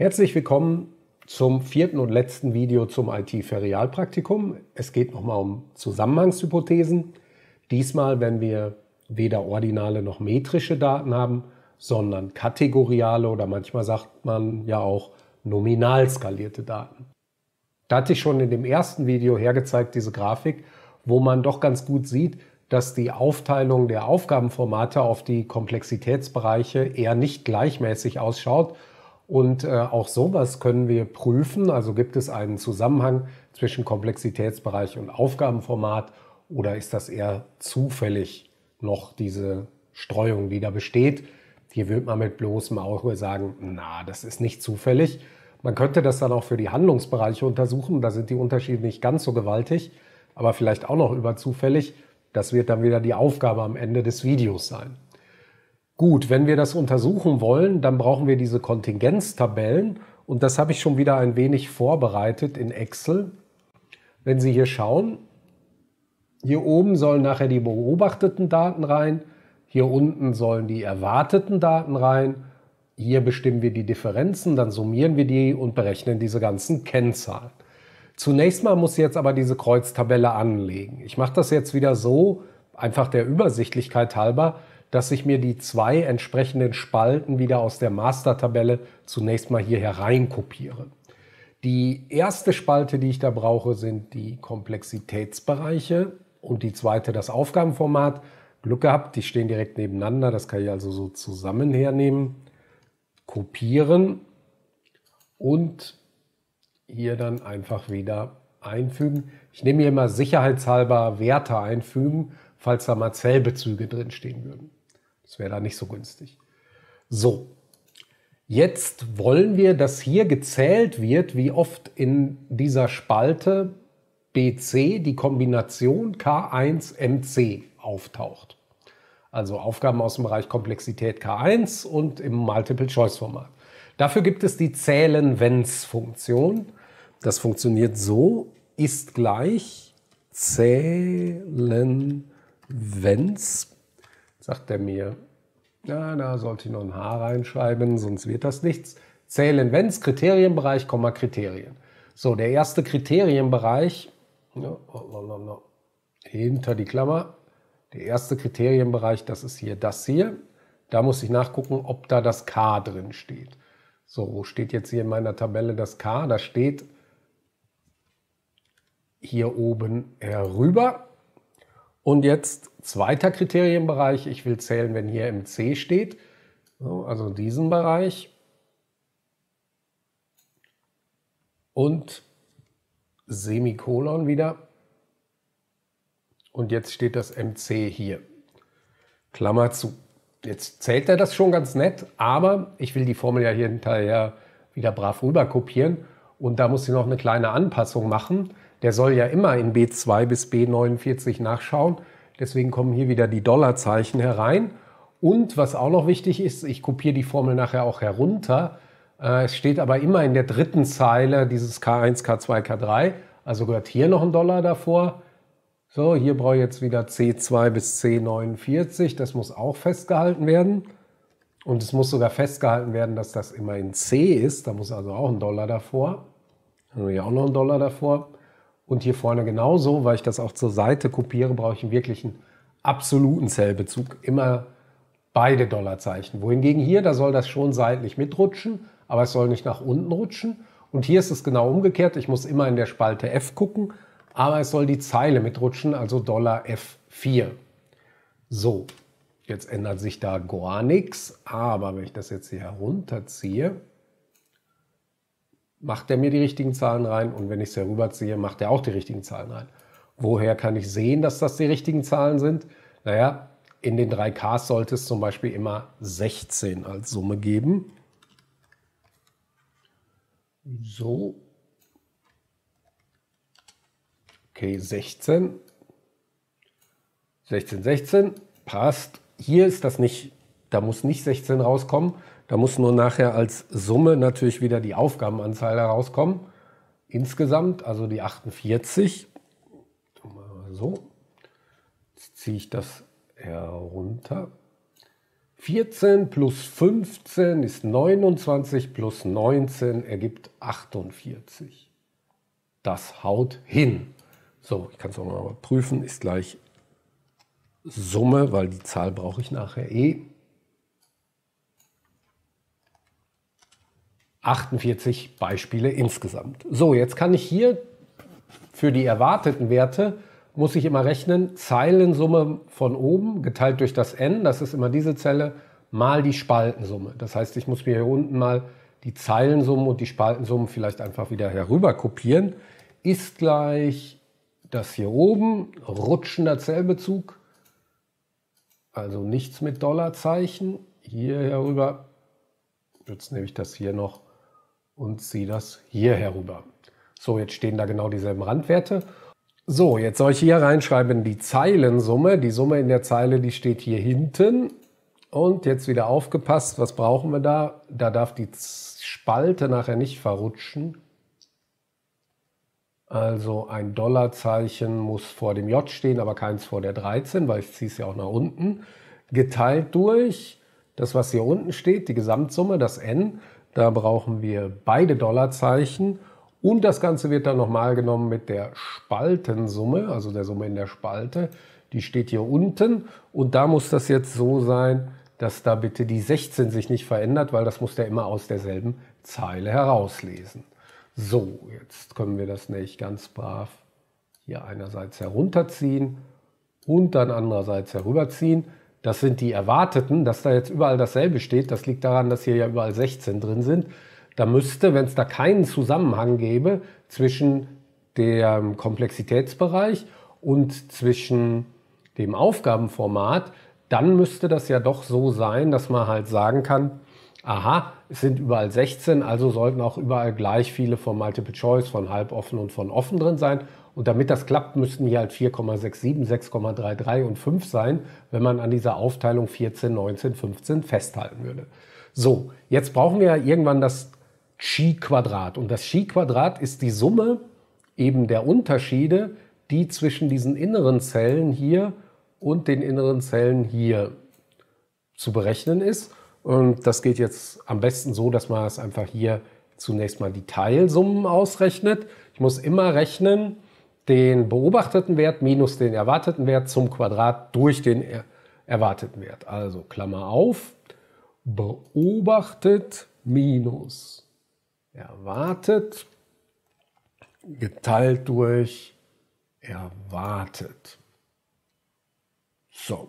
Herzlich willkommen zum vierten und letzten Video zum IT-Ferialpraktikum. Es geht nochmal um Zusammenhangshypothesen. Diesmal, wenn wir weder ordinale noch metrische Daten haben, sondern kategoriale oder manchmal sagt man ja auch nominal skalierte Daten. Da hatte ich schon in dem ersten Video hergezeigt, diese Grafik, wo man doch ganz gut sieht, dass die Aufteilung der Aufgabenformate auf die Komplexitätsbereiche eher nicht gleichmäßig ausschaut, und äh, auch sowas können wir prüfen. Also gibt es einen Zusammenhang zwischen Komplexitätsbereich und Aufgabenformat oder ist das eher zufällig noch diese Streuung, die da besteht? Hier wird man mit bloßem Auge sagen, na, das ist nicht zufällig. Man könnte das dann auch für die Handlungsbereiche untersuchen. Da sind die Unterschiede nicht ganz so gewaltig, aber vielleicht auch noch überzufällig. Das wird dann wieder die Aufgabe am Ende des Videos sein. Gut, wenn wir das untersuchen wollen, dann brauchen wir diese Kontingenztabellen und das habe ich schon wieder ein wenig vorbereitet in Excel. Wenn Sie hier schauen, hier oben sollen nachher die beobachteten Daten rein, hier unten sollen die erwarteten Daten rein, hier bestimmen wir die Differenzen, dann summieren wir die und berechnen diese ganzen Kennzahlen. Zunächst mal muss ich jetzt aber diese Kreuztabelle anlegen. Ich mache das jetzt wieder so, einfach der Übersichtlichkeit halber, dass ich mir die zwei entsprechenden Spalten wieder aus der Master-Tabelle zunächst mal hier hereinkopiere. Die erste Spalte, die ich da brauche, sind die Komplexitätsbereiche und die zweite das Aufgabenformat. Glück gehabt, die stehen direkt nebeneinander, das kann ich also so zusammen hernehmen, kopieren und hier dann einfach wieder einfügen. Ich nehme hier immer sicherheitshalber Werte einfügen, falls da mal Zellbezüge drin stehen würden. Das wäre da nicht so günstig. So, jetzt wollen wir, dass hier gezählt wird, wie oft in dieser Spalte BC die Kombination K1MC auftaucht. Also Aufgaben aus dem Bereich Komplexität K1 und im Multiple-Choice-Format. Dafür gibt es die Zählen-Wenns-Funktion. Das funktioniert so, ist gleich zählen, wenn's, sagt er mir, ja, da sollte ich noch ein H reinschreiben, sonst wird das nichts. Zählen, wenns, Kriterienbereich, Komma, Kriterien. So, der erste Kriterienbereich, ja, oh, no, oh, no, oh, oh, hinter die Klammer, der erste Kriterienbereich, das ist hier das hier. Da muss ich nachgucken, ob da das K drin steht. So, wo steht jetzt hier in meiner Tabelle das K? Da steht hier oben herüber. Und jetzt zweiter Kriterienbereich, ich will zählen, wenn hier MC steht, also diesen Bereich. Und Semikolon wieder. Und jetzt steht das MC hier. Klammer zu. Jetzt zählt er das schon ganz nett, aber ich will die Formel ja hier hinterher wieder brav rüber kopieren. Und da muss ich noch eine kleine Anpassung machen. Der soll ja immer in B2 bis B49 nachschauen. Deswegen kommen hier wieder die Dollarzeichen herein. Und was auch noch wichtig ist, ich kopiere die Formel nachher auch herunter. Äh, es steht aber immer in der dritten Zeile dieses K1, K2, K3. Also gehört hier noch ein Dollar davor. So, hier brauche ich jetzt wieder C2 bis C49. Das muss auch festgehalten werden. Und es muss sogar festgehalten werden, dass das immer in C ist. Da muss also auch ein Dollar davor. Dann habe ich auch noch ein Dollar davor. Und hier vorne genauso, weil ich das auch zur Seite kopiere, brauche ich wirklich einen absoluten Zellbezug. Immer beide Dollarzeichen. Wohingegen hier, da soll das schon seitlich mitrutschen, aber es soll nicht nach unten rutschen. Und hier ist es genau umgekehrt. Ich muss immer in der Spalte F gucken, aber es soll die Zeile mitrutschen, also Dollar F4. So, jetzt ändert sich da gar nichts, aber wenn ich das jetzt hier herunterziehe, macht er mir die richtigen Zahlen rein und wenn ich es herüberziehe, macht er auch die richtigen Zahlen rein. Woher kann ich sehen, dass das die richtigen Zahlen sind? Naja, in den 3Ks sollte es zum Beispiel immer 16 als Summe geben. So. Okay, 16. 16, 16. Passt. Hier ist das nicht da muss nicht 16 rauskommen. Da muss nur nachher als Summe natürlich wieder die Aufgabenanzahl herauskommen. Insgesamt, also die 48. So. Jetzt ziehe ich das herunter. 14 plus 15 ist 29 plus 19 ergibt 48. Das haut hin. So, ich kann es auch mal prüfen, ist gleich Summe, weil die Zahl brauche ich nachher eh. 48 Beispiele insgesamt. So, jetzt kann ich hier für die erwarteten Werte muss ich immer rechnen, Zeilensumme von oben geteilt durch das n, das ist immer diese Zelle, mal die Spaltensumme. Das heißt, ich muss mir hier unten mal die Zeilensumme und die Spaltensumme vielleicht einfach wieder herüber kopieren, ist gleich das hier oben, rutschender Zellbezug, also nichts mit Dollarzeichen, hier herüber, jetzt nehme ich das hier noch und ziehe das hier herüber. So, jetzt stehen da genau dieselben Randwerte. So, jetzt soll ich hier reinschreiben die Zeilensumme. Die Summe in der Zeile, die steht hier hinten. Und jetzt wieder aufgepasst, was brauchen wir da? Da darf die Spalte nachher nicht verrutschen. Also ein Dollarzeichen muss vor dem J stehen, aber keins vor der 13, weil ich ziehe es ja auch nach unten. Geteilt durch das, was hier unten steht, die Gesamtsumme, das N. Da brauchen wir beide Dollarzeichen und das Ganze wird dann nochmal genommen mit der Spaltensumme, also der Summe in der Spalte. Die steht hier unten und da muss das jetzt so sein, dass da bitte die 16 sich nicht verändert, weil das muss der immer aus derselben Zeile herauslesen. So, jetzt können wir das nämlich ganz brav hier einerseits herunterziehen und dann andererseits herüberziehen. Das sind die erwarteten. Dass da jetzt überall dasselbe steht, das liegt daran, dass hier ja überall 16 drin sind. Da müsste, wenn es da keinen Zusammenhang gäbe zwischen dem Komplexitätsbereich und zwischen dem Aufgabenformat, dann müsste das ja doch so sein, dass man halt sagen kann, aha, es sind überall 16, also sollten auch überall gleich viele von Multiple Choice, von halboffen und von offen drin sein. Und damit das klappt, müssten hier halt 4,67, 6,33 und 5 sein, wenn man an dieser Aufteilung 14, 19, 15 festhalten würde. So, jetzt brauchen wir ja irgendwann das Chi-Quadrat. Und das Chi-Quadrat ist die Summe eben der Unterschiede, die zwischen diesen inneren Zellen hier und den inneren Zellen hier zu berechnen ist. Und das geht jetzt am besten so, dass man es einfach hier zunächst mal die Teilsummen ausrechnet. Ich muss immer rechnen den beobachteten Wert minus den erwarteten Wert zum Quadrat durch den er erwarteten Wert. Also Klammer auf, beobachtet minus erwartet geteilt durch erwartet. So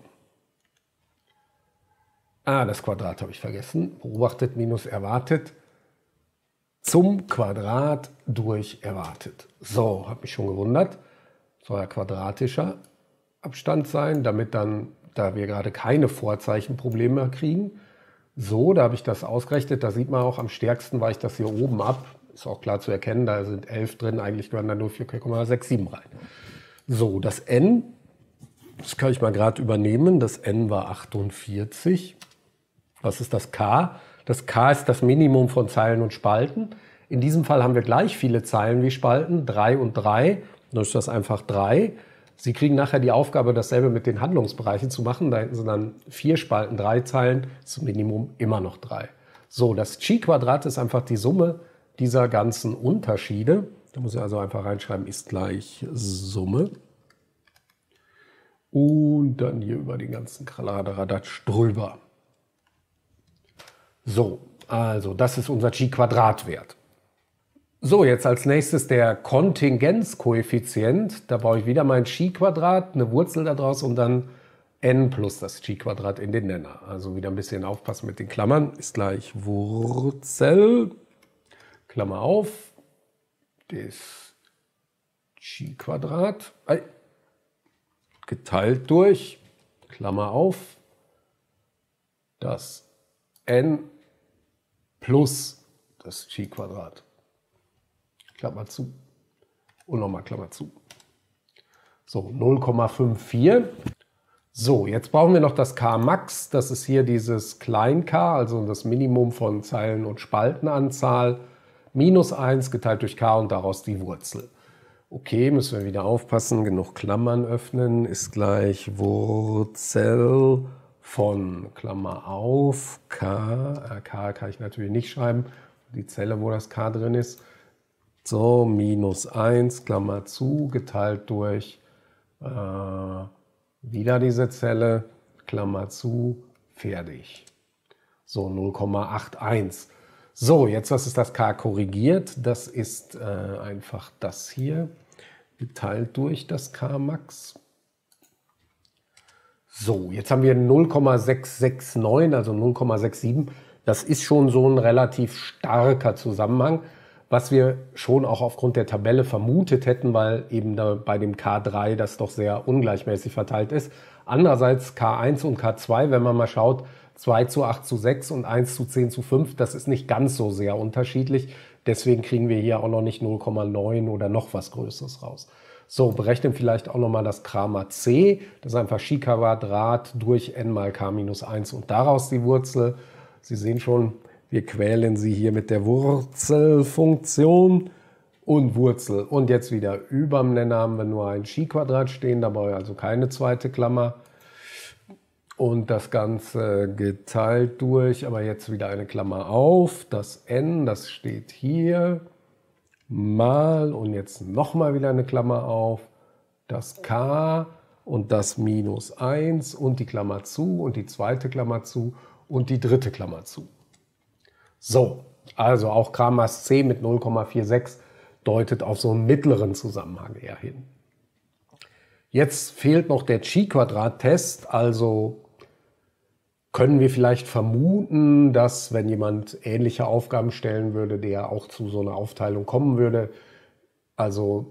a ah, das Quadrat habe ich vergessen, beobachtet minus erwartet zum Quadrat durch erwartet. So, habe mich schon gewundert, soll ja quadratischer Abstand sein, damit dann, da wir gerade keine Vorzeichenprobleme kriegen, so, da habe ich das ausgerechnet, da sieht man auch, am stärksten weicht das hier oben ab, ist auch klar zu erkennen, da sind 11 drin, eigentlich gehören da nur 4,67 rein. So, das n, das kann ich mal gerade übernehmen, das n war 48 was ist das K? Das K ist das Minimum von Zeilen und Spalten. In diesem Fall haben wir gleich viele Zeilen wie Spalten, 3 und 3. Dann ist das einfach 3. Sie kriegen nachher die Aufgabe, dasselbe mit den Handlungsbereichen zu machen. Da hinten sind dann vier Spalten, drei Zeilen, zum Minimum immer noch drei. So, das Chi-Quadrat ist einfach die Summe dieser ganzen Unterschiede. Da muss ich also einfach reinschreiben, ist gleich Summe. Und dann hier über den ganzen Kraladeradatsch drüber. So, also das ist unser Chi-Quadratwert. So, jetzt als nächstes der Kontingenzkoeffizient. Da brauche ich wieder mein g quadrat eine Wurzel daraus und dann n plus das g quadrat in den Nenner. Also wieder ein bisschen aufpassen mit den Klammern. Ist gleich Wurzel, Klammer auf, das g quadrat geteilt durch, Klammer auf, das n plus das Chi-Quadrat. Klammer zu. Und nochmal Klammer zu. So, 0,54. So, jetzt brauchen wir noch das K-Max. Das ist hier dieses Klein-K, also das Minimum von Zeilen- und Spaltenanzahl. Minus 1 geteilt durch K und daraus die Wurzel. Okay, müssen wir wieder aufpassen. Genug Klammern öffnen ist gleich Wurzel von Klammer auf K, äh, K kann ich natürlich nicht schreiben, die Zelle, wo das K drin ist, so minus 1, Klammer zu, geteilt durch äh, wieder diese Zelle, Klammer zu, fertig. So 0,81. So, jetzt was ist das K korrigiert? Das ist äh, einfach das hier, geteilt durch das K max so, jetzt haben wir 0,669, also 0,67. Das ist schon so ein relativ starker Zusammenhang, was wir schon auch aufgrund der Tabelle vermutet hätten, weil eben bei dem K3 das doch sehr ungleichmäßig verteilt ist. Andererseits K1 und K2, wenn man mal schaut, 2 zu 8 zu 6 und 1 zu 10 zu 5, das ist nicht ganz so sehr unterschiedlich. Deswegen kriegen wir hier auch noch nicht 0,9 oder noch was Größeres raus. So, berechnen vielleicht auch nochmal das Kramer C. Das ist einfach Chi-Quadrat durch n mal k minus 1 und daraus die Wurzel. Sie sehen schon, wir quälen sie hier mit der Wurzelfunktion und Wurzel. Und jetzt wieder über dem Nenner haben wir nur ein Chi-Quadrat stehen, dabei also keine zweite Klammer. Und das Ganze geteilt durch, aber jetzt wieder eine Klammer auf, das n, das steht hier mal und jetzt nochmal wieder eine Klammer auf, das k und das minus 1 und die Klammer zu und die zweite Klammer zu und die dritte Klammer zu. So, also auch Kramers c mit 0,46 deutet auf so einen mittleren Zusammenhang eher hin. Jetzt fehlt noch der Chi-Quadrat-Test, also können wir vielleicht vermuten, dass wenn jemand ähnliche Aufgaben stellen würde, der auch zu so einer Aufteilung kommen würde? Also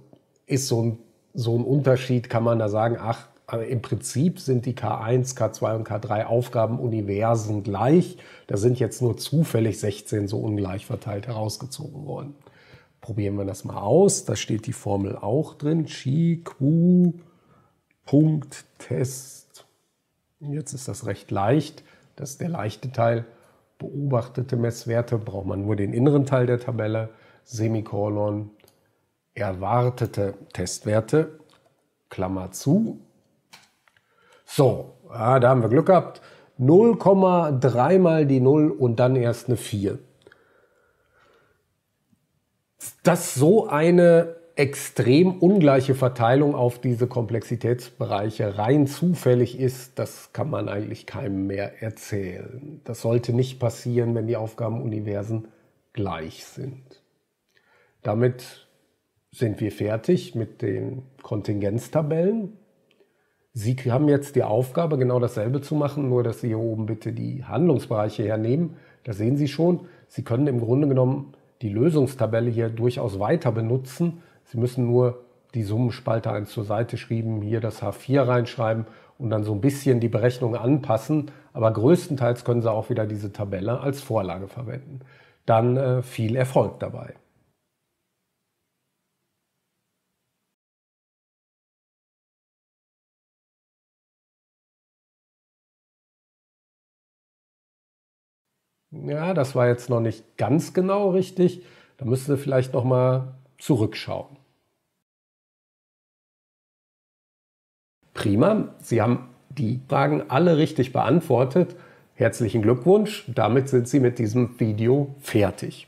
ist so ein, so ein Unterschied, kann man da sagen, ach, im Prinzip sind die K1, K2 und K3 Aufgabenuniversen gleich. Da sind jetzt nur zufällig 16 so ungleich verteilt herausgezogen worden. Probieren wir das mal aus. Da steht die Formel auch drin. Chi, Q, Punkt, Test, Jetzt ist das recht leicht. Das ist der leichte Teil. Beobachtete Messwerte braucht man nur den inneren Teil der Tabelle. Semikolon. Erwartete Testwerte. Klammer zu. So, ah, da haben wir Glück gehabt. 0,3 mal die 0 und dann erst eine 4. Dass so eine extrem ungleiche Verteilung auf diese Komplexitätsbereiche rein zufällig ist, das kann man eigentlich keinem mehr erzählen. Das sollte nicht passieren, wenn die Aufgabenuniversen gleich sind. Damit sind wir fertig mit den Kontingenztabellen. Sie haben jetzt die Aufgabe, genau dasselbe zu machen, nur dass Sie hier oben bitte die Handlungsbereiche hernehmen. Da sehen Sie schon, Sie können im Grunde genommen die Lösungstabelle hier durchaus weiter benutzen, Sie müssen nur die Summenspalte eins zur Seite schreiben, hier das H4 reinschreiben und dann so ein bisschen die Berechnung anpassen. Aber größtenteils können Sie auch wieder diese Tabelle als Vorlage verwenden. Dann äh, viel Erfolg dabei. Ja, das war jetzt noch nicht ganz genau richtig. Da müsste vielleicht noch mal zurückschauen. Prima, Sie haben die Fragen alle richtig beantwortet. Herzlichen Glückwunsch, damit sind Sie mit diesem Video fertig.